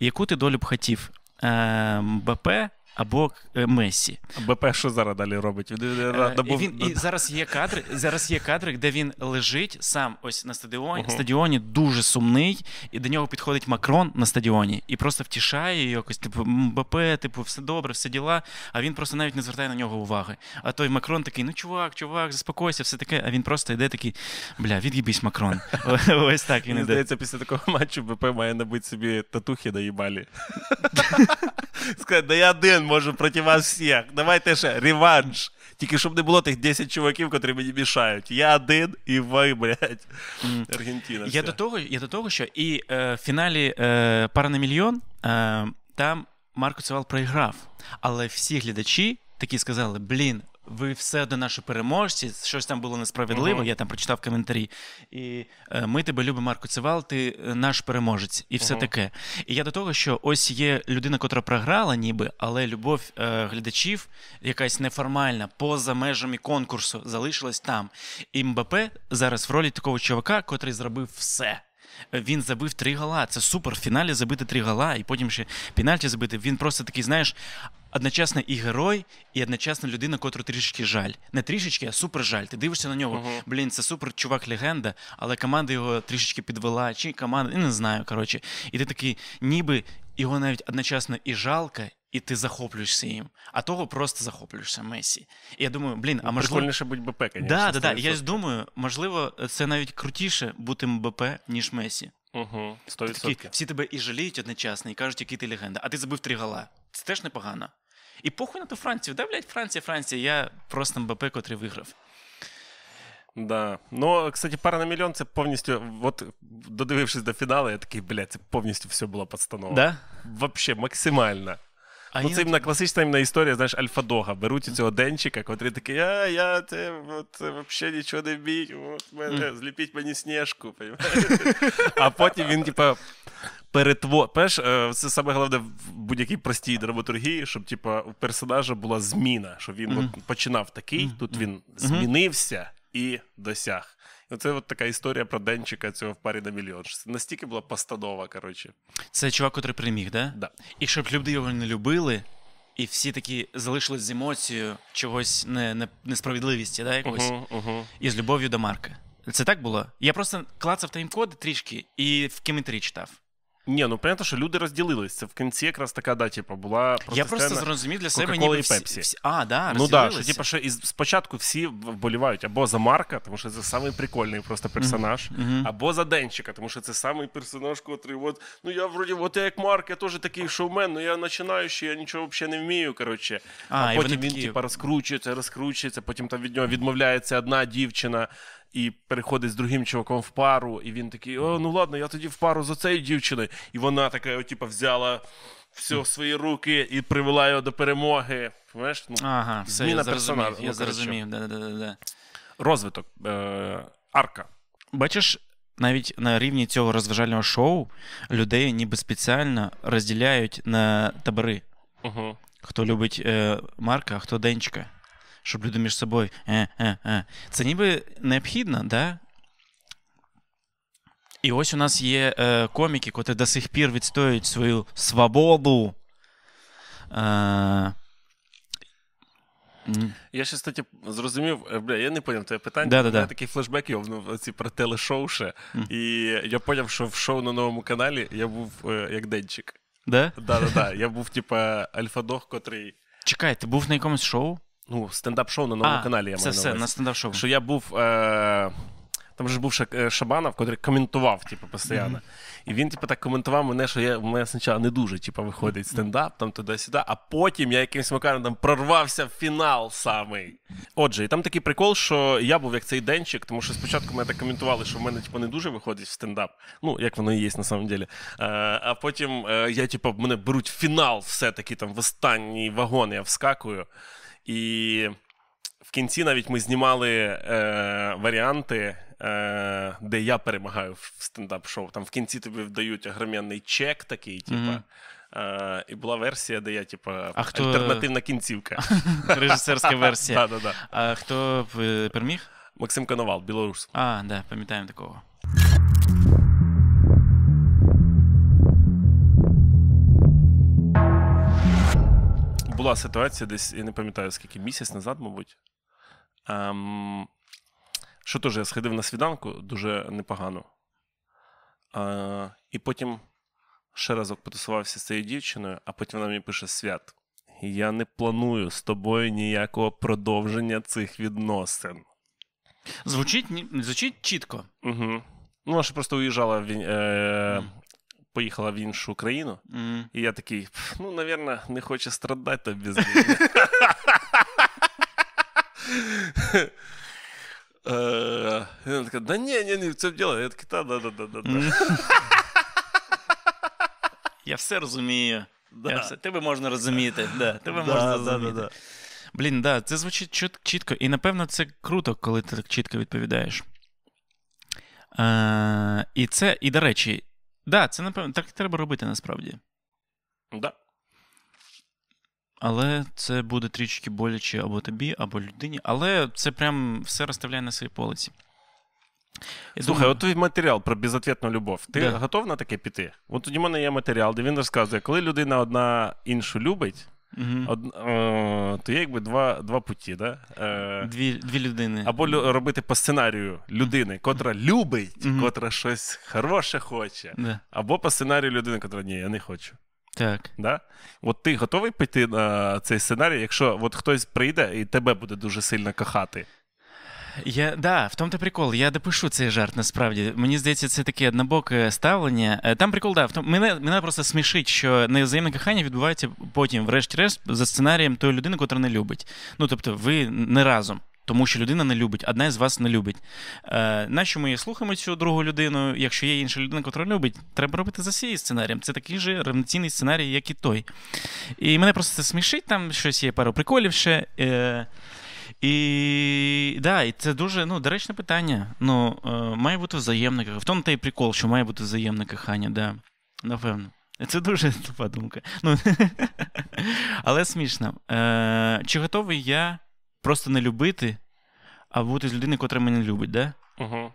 яку ти долю б хотів? Е, МБП або е, Месі. БП, що зараз далі робить? Е, добув... Він і зараз є кадри, зараз є кадри, де він лежить сам ось на стадіоні. Uh-huh. Стадіоні дуже сумний, і до нього підходить Макрон на стадіоні і просто втішає його якось, типу, БП, типу, все добре, все діла. А він просто навіть не звертає на нього уваги. А той Макрон такий: ну чувак, чувак, заспокойся, все таке. А він просто йде такий: бля, від'їбись Макрон. Ось так він іде. Здається, після такого матчу БП має набити собі татухи на їбалі. Сказати, да я один можу проти вас всіх. Давайте ще реванш. Тільки щоб не було тих 10 чуваків, котрі мені мішають. Я один і ви, блядь, Аргентина. Я до того, я до того, що і е, в фіналі е, Пара на мільйон е, там Марко Цевал проіграв. Але всі глядачі такі сказали: блін, ви все одно наші переможці, щось там було несправедливо, uh-huh. я там прочитав коментарі. І е, ми тебе любимо, Марко Цивал, ти е, наш переможець, і все uh-huh. таке. І я до того, що ось є людина, котра програла, ніби, але любов е- глядачів, якась неформальна, поза межами конкурсу, залишилась там. І МБП зараз в ролі такого чувака, котрий зробив все. Він забив три гала. Це супер. В фіналі забити три гала, і потім ще пенальті забити. Він просто такий, знаєш, одночасно і герой, і одночасно людина, котру трішечки жаль. Не трішечки, а супер жаль. Ти дивишся на нього. Uh-huh. Блін, це супер чувак, легенда, але команда його трішечки підвела, чи команда, не знаю. коротше. І ти такий, ніби його навіть одночасно і жалко, і ти захоплюєшся їм, а того просто захоплюєшся Месі. І я думаю, блін, а ну, можливо. Прикольніше бути БП, звісно. Да, да, да. Я ж думаю, можливо, це навіть крутіше бути МБП, ніж Месі. Угу, 100%. Такі, всі тебе і жаліють одночасно, і кажуть, який ти легенда. А ти забив три гала. Це теж непогано. І похуй на ту Францію. Да, блядь, Франція, Франція, я просто МБП, котрий виграв. Да. Ну, кстати, пара на мільйон це повністю. От додивившись до фіналу, я такий, блядь, це повністю все було підстановлено. Да? Вообще максимально. А ну, Це іменно класична іменно історія, знаєш, альфа-дога. Беруть цього денчика, котрий такий, а я те, взагалі нічого не вмію, мене, зліпіть мені сніжку. А потім він, типа. Перетво... Пеш, е, це саме головне в будь-якій простій драматургії, щоб типа у персонажа була зміна, щоб він mm-hmm. починав такий, mm тут він змінився і досяг. Ну, це от така історія про денчика цього в парі на мільйон. Це настільки була постанова, коротше. Це чувак, який приміг, да? Да. І щоб люди його не любили, і всі такі залишились з емоцією чогось не, не, несправедливісті, да, якогось. Угу, угу. І з любов'ю до Марка. Це так було? Я просто клацав таймкоди трішки і в кіметрі читав. Ні, ну понятно, що люди розділились. Це в кінці якраз така да, типу, була Я просто зрозумів для себе ніби і Пепсі. Всі... А, да, ну да, що типу, що із спочатку всі вболівають або за Марка, тому що це самий прикольний просто персонаж, mm-hmm. або за Денчика, тому що це самий персонаж, котрий от ну я вроді, от я як Марк, я теж такий шоумен, ну я починаю ще, я нічого взагалі не вмію. коротше. А, а потім він такі... типу, розкручується, розкручується, потім там від нього ну, відмовляється одна дівчина і переходить з другим чуваком в пару, і він такий: О, ну ладно, я тоді в пару за цією дівчиною. І вона така, типу, взяла все в свої руки і привела його до перемоги. Понимаєш? Ну, ага, все, зміна я Зрозумів, я ну, зрозумів. Розвиток, е- арка. Бачиш, навіть на рівні цього розважального шоу людей ніби спеціально розділяють на табори. Угу. Хто любить е- Марка, а хто Денчика щоб люди між собою. Е, э, е, э, е. Э. Це ніби необхідно, да? І ось у нас є е, коміки, котрі до сих пір відстоюють свою свободу. Е, я ще, статі зрозумів, е, бля, я не поняв твоє питання. Да, да, У мене такий флешбек є ну, ці про телешоу ще. Mm. І я поняв, що в шоу на новому каналі я був е, як денчик. Да? Да, да, да. Я був, типа, альфа-дог, котрий. Чекай, ти був на якомусь шоу? ну, стендап-шоу на новому а, каналі. я маю все, на увазі. стендап-шоу. Що я був. Е- там же був ще е, Шабанов, який коментував, типу, постійно. Mm-hmm. І він, типу, так коментував мене, що я, у мене спочатку не дуже типу, виходить стендап, там туди-сюди, а потім я якимсь макаром там прорвався в фінал самий. Отже, і там такий прикол, що я був як цей денчик, тому що спочатку мене так коментували, що в мене типу, не дуже виходить в стендап. Ну, як воно і є на самом деле. А потім е, я, типу, мене беруть в фінал, все-таки там в останній вагон, я вскакую. І в кінці навіть ми знімали е, варіанти, е, де я перемагаю в стендап-шоу. Там в кінці тобі вдають огроменний чек такий, типа. Mm-hmm. Uh, і була версія, де я, типу, а хто... альтернативна кінцівка. Режисерська версія. А хто е, переміг? Максим Коновал, білорус. А, да, пам'ятаємо такого. була ситуація десь, я не пам'ятаю, скільки місяць назад, мабуть. Ем, Що теж я сходив на свіданку дуже непогано. Е, І потім ще разок потусувався з цією дівчиною, а потім вона мені пише свят. Я не планую з тобою ніякого продовження цих відносин. Звучить звучить чітко. Угу. Ну, вона ж просто уїжджала в, е, поїхала в іншу країну, mm. і я такий: ну, навірно, не хоче страдати то без Вона така, да ні, ні, ні, в діло. Я такий, да, да, да, да. Я все розумію. Да. Все... Тебе можна розуміти. Да, Тебе да, можна розуміти. Да, Блін, да, це звучить чітко. І напевно це круто, коли ти так чітко відповідаєш. А, е, І це, і до речі, да, це напевно так треба робити насправді. Да. Але це буде трішки боляче або тобі, або людині. Але це прям все розставляє на своїй полиці. Я Слухай, думаю... от твій матеріал про безответну любов. Ти да. готов на таке піти? От тоді в мене є матеріал, де він розказує, коли людина одна іншу любить, Од, о, е, то є якби два два путі. Да? Е, Дві дві людини. Або лю, робити по сценарію людини, котра любить, котра щось хороше хоче, або по сценарію людини, котра ні, я не хочу. Так. Да? От ти готовий піти на цей сценарій, якщо от хтось прийде і тебе буде дуже сильно кохати. Я да, в тому-то прикол. Я допишу цей жарт насправді. Мені здається, це таке однобоке ставлення. Е, там прикол, да, в тому мене мене просто смішить, що невзаємне кохання відбувається потім, врешті-решт, за сценарієм тої людини, котра не любить. Ну тобто, ви не разом. Тому що людина не любить, одна з вас не любить. Е, Нащо ми слухаємо цю другу людину? Якщо є інша людина, яка любить, треба робити за цією сценарієм. Це такий же ревноційний сценарій, як і той. І мене просто це смішить, там щось є пару приколів ще. Е, і да, і це дуже ну, доречне питання. Ну, е, Має бути взаємне кохання. В тому та й прикол, що має бути взаємне кохання, да. Напевно. Це дуже тупа думка. Ну, Але смішно. Е, Чи готовий я просто не любити, а бути з людиною, котра мене любить, да? Угу.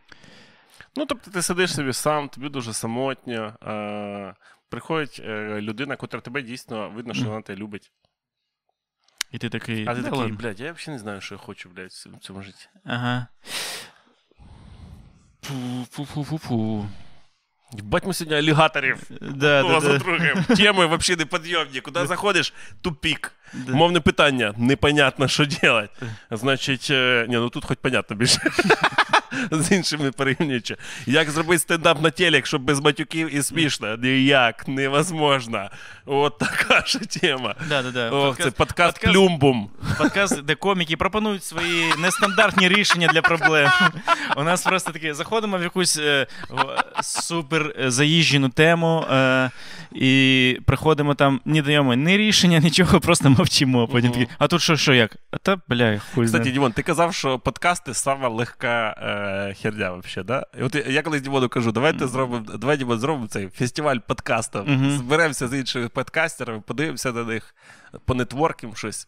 Ну, тобто, ти сидиш собі сам, тобі дуже самотньо. Е, Приходить е, людина, котра тебе дійсно видно, що вона тебе любить. І ти такий. А ти да, такий, ладно. блядь, я взагалі не знаю, що я хочу, блядь, в цьому житті. Ага. Пу-пу-пу-пу-пу. Бать мы сегодня аллигаторов. Да, да, да. Тема вообще неподъемник. Куда заходишь, тупик. Да. Мовне питання, непонятно, що робити. Значить, э, ні, ну тут хоч понятно більше. З іншими порівнюючи. Як зробити стендап на телек, щоб без матюків і смішно? Ніяк, невозможно. От така ж тема. Да, да, да. Ох, Це подкаст Плюмбум. Подкаст, де коміки пропонують свої нестандартні рішення для проблем. У нас просто таке заходимо в якусь е, супер заїжджену тему е, і приходимо там, ні даємо ні рішення, нічого, просто мовчимо, а потім такі. А тут що, що як? та, бля, хуй Кстати, Дімон, ти казав, що подкасти сама легка е, херня вообще, да? І от я колись Дімону кажу, давайте зробимо, давай, Дімон, зробимо цей фестиваль подкастів. Зберемося з іншими подкастерами, подивимося на них, понетворким щось.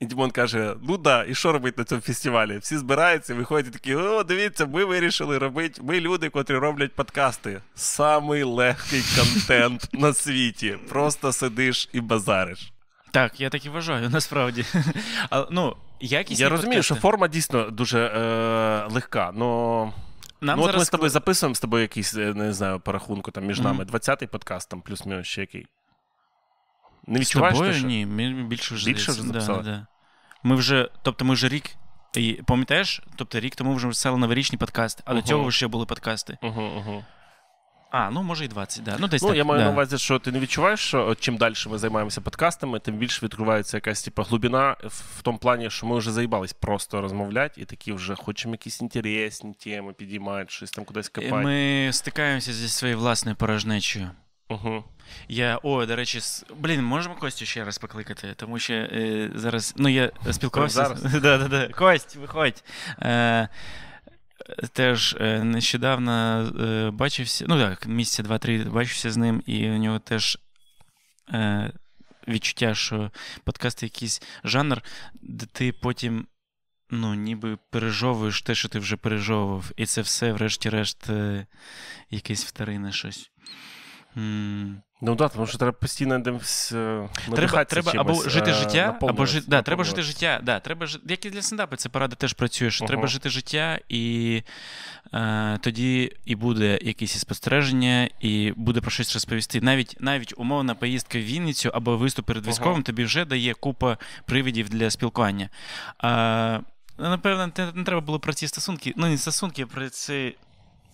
І Дімон каже: ну да, і що робити на цьому фестивалі? Всі збираються, виходять і такі, о, дивіться, ми вирішили робити. Ми люди, котрі роблять подкасти. Самий легкий контент на світі. Просто сидиш і базариш. Так, я так і вважаю, насправді. А, ну, якість Я розумію, подкасти. що форма дійсно дуже е, легка, но. Нам ну, зараз... от ми з тобою записуємо з тобою якийсь, е, не знаю, порахунку там між нами. 20-й подкаст, там плюс-мінус ще який. Не відчуваєш? З тобою? Що? Ні, більше вже Більше вже записали? Да, да. Ми вже, тобто ми вже рік. І пам'ятаєш, тобто рік тому вже писали новорічні подкасти, а uh-huh. до цього ще були подкасти. uh-huh, Uh-huh. А, ну може і 20, да. Ну, десь ну так, я маю да. на увазі, що ти не відчуваєш, що чим далі ми займаємося подкастами, тим більше відкривається якась типу, глибина в тому плані, що ми вже заїбались просто розмовляти, і такі вже хочемо якісь інтересні теми, підіймати, щось там кудись е, копати. Ми стикаємося зі своєю власною порожнечою. Угу. Я, о, до речі, с... блін, можемо Костю ще раз покликати, тому що е, зараз. Ну, я спілкувався. Зараз? Да, да, да. Кость, виходь. Е, теж е, нещодавно е, бачився, ну так, місяця два-три бачився з ним, і у нього теж е, відчуття, що подкаст якийсь жанр, де ти потім. Ну, ніби пережовуєш те, що ти вже пережовував. І це все, врешті-решт, якесь вторинне щось. Ну да, тому що треба постійно десь э, треба треба чимось, або жити э, життя, або жити. Да, треба жити життя. Да, треба жити, Як і для стендапу, це порада теж працює, що uh треба жити життя, і е, тоді і буде якісь спостереження, і буде про щось розповісти. Навіть навіть умовна поїздка в Вінницю або виступ перед військовим uh тобі вже дає купа привідів для спілкування. Е, Напевно, не треба було про ці стосунки. Ну, не стосунки, а про це.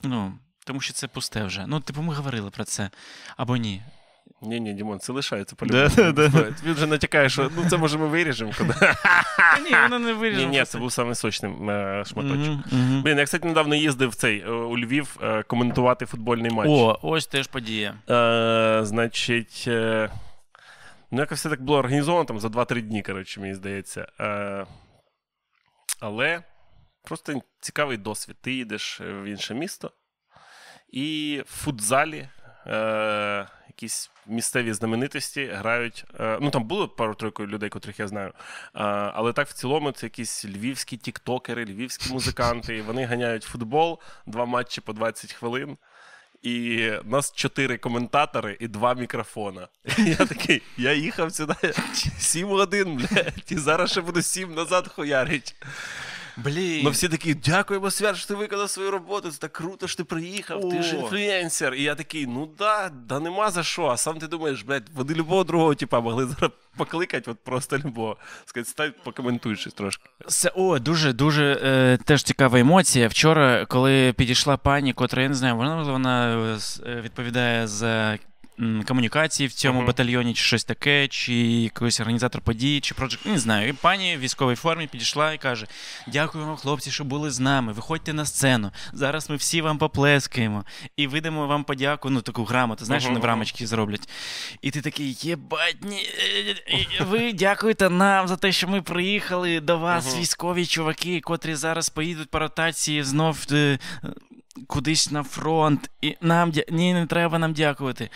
Ну, тому що це пусте вже. Ну, типу, ми говорили про це або ні. Ні, ні, Дімон, це лишається по Він вже натякає, що ну це може ми виріжемо. Ні, воно не виріжемо. Ні, ні, це був саме сочний е, шматочок. Блін, я кстати, недавно їздив цей е, у Львів е, коментувати футбольний матч. О, ось теж подія. Значить, ну якось все так було організовано там за 2-3 дні, коротше, мені здається. але просто цікавий досвід. Ти їдеш в інше місто. І в футзалі е, якісь місцеві знаменитості грають. Е, ну там було пару тройку людей, котрих я знаю. Е, але так в цілому це якісь львівські тіктокери, львівські музиканти. Вони ганяють футбол, два матчі по 20 хвилин. І в нас чотири коментатори і два мікрофона. я такий, я їхав сюди сім годин, блядь, і зараз ще буду сім назад хуярить. Блін. Ну всі такі, дякуємо, Свят, що ти виконав свою роботу, це так круто, що ти приїхав, О. ти ж інфлюенсер. І я такий, ну да, да нема за що. А сам ти думаєш, блядь, вони любого другого типа могли зараз покликати, от просто любого. Сказати, стань, покоментуючись трошки. Це о, дуже, дуже е, теж цікава емоція. Вчора, коли підійшла пані, котра я не знаю, вона вона е, е, відповідає за комунікації в цьому uh-huh. батальйоні, чи щось таке, чи якийсь організатор подій, чи проджект. Не знаю. І пані в військовій формі підійшла і каже: Дякую вам, хлопці, що були з нами. Виходьте на сцену. Зараз ми всі вам поплескаємо і видамо вам подяку. Ну, таку грамоту, знаєш, uh-huh. вони в рамочки зроблять. І ти такий, єбатні, ви дякуєте нам за те, що ми приїхали до вас, uh-huh. військові чуваки, котрі зараз поїдуть по ротації знов. Е, кудись на фронт, і нам ні, не треба нам дякувати.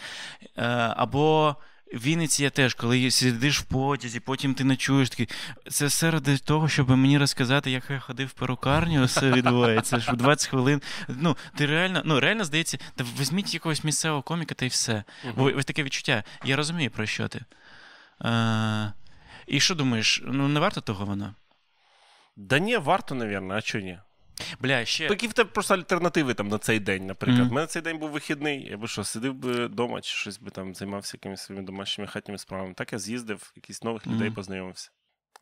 Е, Або в Вінниці я теж, коли сидиш в потязі, потім ти ночуєш такий. Це все ради того, щоб мені розказати, як я ходив в перукарню, все відбувається. що 20 хвилин. Ну, ти реально, ну реально здається, та візьміть якогось місцевого коміка та й все. Бо ось таке відчуття. Я розумію, про що ти. Е, І що думаєш, ну не варто того вона? Да ні, варто, наверное, а что ні? Бля, ще... Такі в тебе просто альтернативи там на цей день, наприклад. У mm-hmm. мене цей день був вихідний, я би що, сидів би вдома чи щось би там займався якимись своїми домашніми хатніми справами. Так я з'їздив, якісь нових людей mm-hmm. познайомився.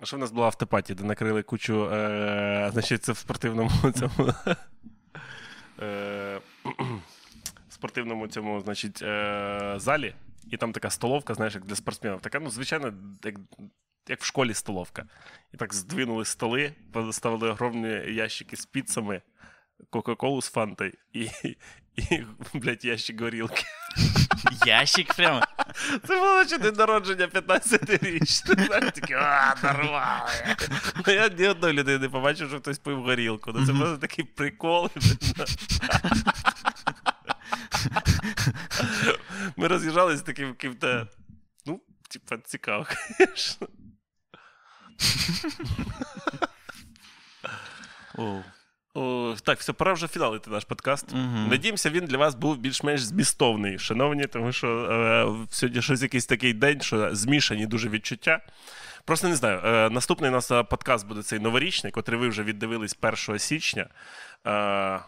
А що в нас була автопатія, де накрили кучу, е, значить, це в спортивному цьому. Е, спортивному цьому, значить, е, залі. І там така столовка, знаєш, як для спортсменів. Така, ну, звичайно, як як в школі столовка. І так здвинули столи, поставили огромні ящики з піцами, Кока-Колу з фантою і, і блядь, ящик горілки. Ящик прямо. Це було чи день народження 15 річ. Ти такі, а, нормально. Ну, я ні одної людини не побачив, що хтось пив горілку. Ну, це просто такий прикол. Ми роз'їжджалися таким ким-то, ну, типа, цікаво, звісно. О, Так, все, пора вже фіналити наш подкаст. Угу. Надіємося, він для вас був більш-менш змістовний, шановні, тому що е, сьогодні щось якийсь такий день, що змішані дуже відчуття. Просто не знаю. Е, наступний у нас е, подкаст буде цей новорічний, котрий ви вже віддивились 1 січня. Е,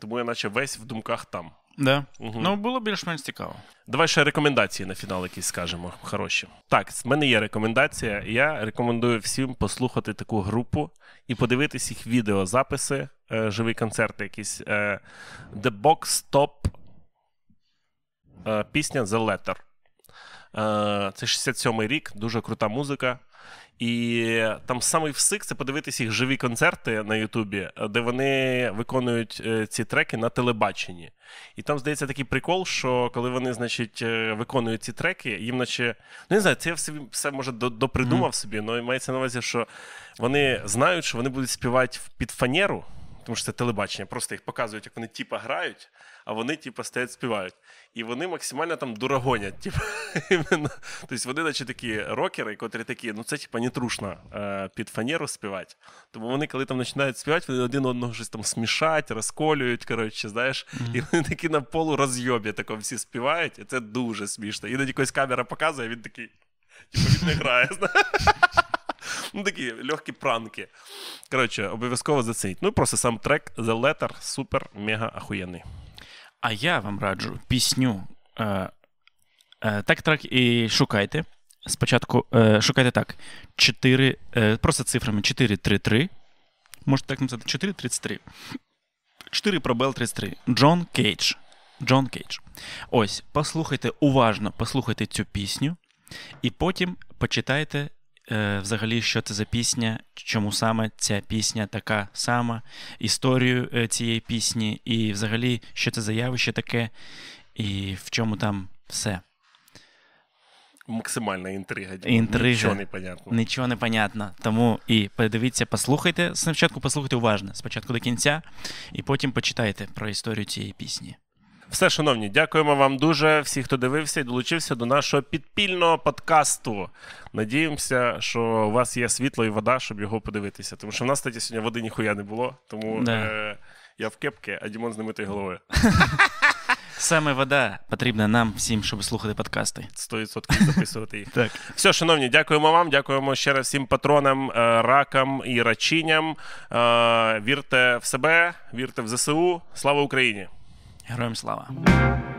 тому я наче весь в думках там. Да. Угу. Ну, було більш-менш цікаво. Давай ще рекомендації на фінал, якісь скажемо. Хороші. Так, в мене є рекомендація. Я рекомендую всім послухати таку групу і подивитись їх відеозаписи, е, живі концерти, якісь. Е, The Box Top е, пісня The Letter. Е, це 67-й рік, дуже крута музика. І там самий всик це подивитися їх живі концерти на Ютубі, е, де вони виконують е, ці треки на телебаченні. І там здається такий прикол, що коли вони, значить, е, виконують ці треки, їм наче ну не знаю, це я все, все може допридумав собі, але мається на увазі, що вони знають, що вони будуть співати під фанеру, тому що це телебачення, просто їх показують, як вони тіпа грають а вони, типу, стоять, співають. І вони максимально там дурагонять. Типу, тобто вони, наче такі рокери, котрі такі, ну це типу, не трушно е, під фанеру співати. Тому вони, коли там починають співати, вони один одного щось там смішать, розколюють, коротше, знаєш, і вони такі на полу розйобі тако всі співають, і це дуже смішно. Іноді якась камера показує, він такий, типу, він не грає. Ну, такі легкі пранки. Коротше, обов'язково зацініть. Ну, просто сам трек The Letter супер мега ахуєнний. А я вам раджу пісню. Е, е, Так, трек і шукайте. Спочатку е, шукайте так. 4, е, Просто цифрами 433. Можете так написати 433. 4 пробел 33. Джон Кейдж. Джон Кейдж. Ось, послухайте уважно, послухайте цю пісню, і потім почитайте Е, взагалі, що це за пісня, чому саме ця пісня така сама, історію е, цієї пісні, і взагалі, що це за явище таке, і в чому там все. Максимальна інтрига. інтрига. Нічого не понятно. Нічого не понятно. Тому і подивіться, послухайте. Спочатку послухайте уважно, спочатку до кінця, і потім почитайте про історію цієї пісні. Все, шановні, дякуємо вам дуже. Всі, хто дивився і долучився до нашого підпільного подкасту. Надіємося, що у вас є світло і вода, щоб його подивитися. Тому що в нас статі сьогодні води ніхуя не було. Тому Да. е- я в кепки, а Дімон з немитою головою. Саме вода потрібна нам всім, щоб слухати подкасти. Сто відсотків записувати їх. Так. Все, шановні, дякуємо вам. Дякуємо ще раз всім патронам, е, ракам і рачиням. Е, вірте в себе, вірте в ЗСУ. Слава Україні! Героям слава.